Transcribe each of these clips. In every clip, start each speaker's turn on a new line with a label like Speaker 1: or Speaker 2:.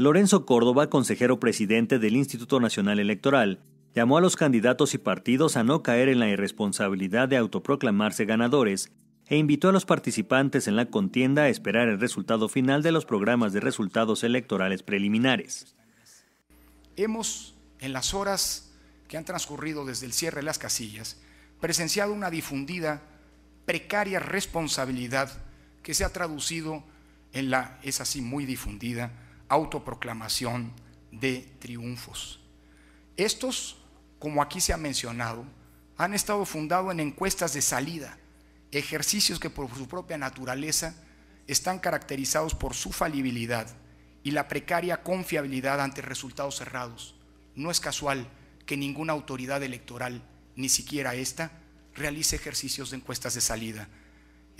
Speaker 1: Lorenzo Córdoba, consejero presidente del Instituto Nacional Electoral, llamó a los candidatos y partidos a no caer en la irresponsabilidad de autoproclamarse ganadores e invitó a los participantes en la contienda a esperar el resultado final de los programas de resultados electorales preliminares.
Speaker 2: Hemos, en las horas que han transcurrido desde el cierre de las casillas, presenciado una difundida, precaria responsabilidad que se ha traducido en la, es así muy difundida, autoproclamación de triunfos. Estos, como aquí se ha mencionado, han estado fundados en encuestas de salida, ejercicios que por su propia naturaleza están caracterizados por su falibilidad y la precaria confiabilidad ante resultados cerrados. No es casual que ninguna autoridad electoral, ni siquiera esta, realice ejercicios de encuestas de salida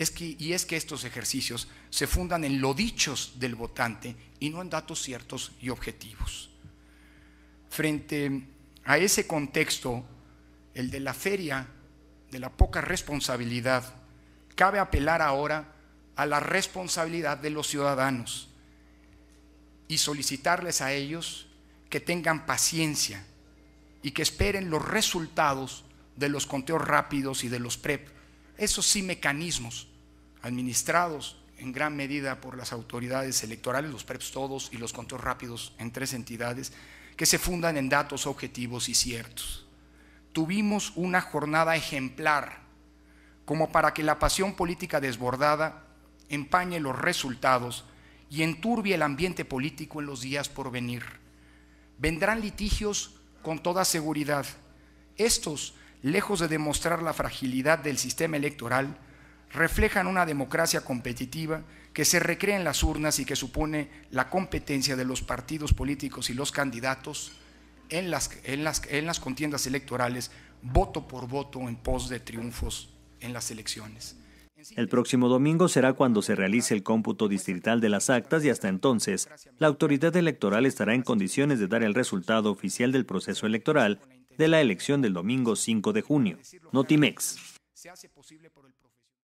Speaker 2: y es que estos ejercicios se fundan en lo dichos del votante y no en datos ciertos y objetivos. Frente a ese contexto, el de la feria, de la poca responsabilidad, cabe apelar ahora a la responsabilidad de los ciudadanos y solicitarles a ellos que tengan paciencia y que esperen los resultados de los conteos rápidos y de los PREP esos sí mecanismos administrados en gran medida por las autoridades electorales, los PREPs todos y los conteos rápidos en tres entidades, que se fundan en datos objetivos y ciertos. Tuvimos una jornada ejemplar, como para que la pasión política desbordada empañe los resultados y enturbie el ambiente político en los días por venir. Vendrán litigios con toda seguridad. Estos lejos de demostrar la fragilidad del sistema electoral, reflejan una democracia competitiva que se recrea en las urnas y que supone la competencia de los partidos políticos y los candidatos en las, en las, en las contiendas electorales, voto por voto en pos de triunfos en las elecciones.
Speaker 1: El próximo domingo será cuando se realice el cómputo distrital de las actas y hasta entonces la autoridad electoral estará en condiciones de dar el resultado oficial del proceso electoral de la elección del domingo 5 de junio. Notimex.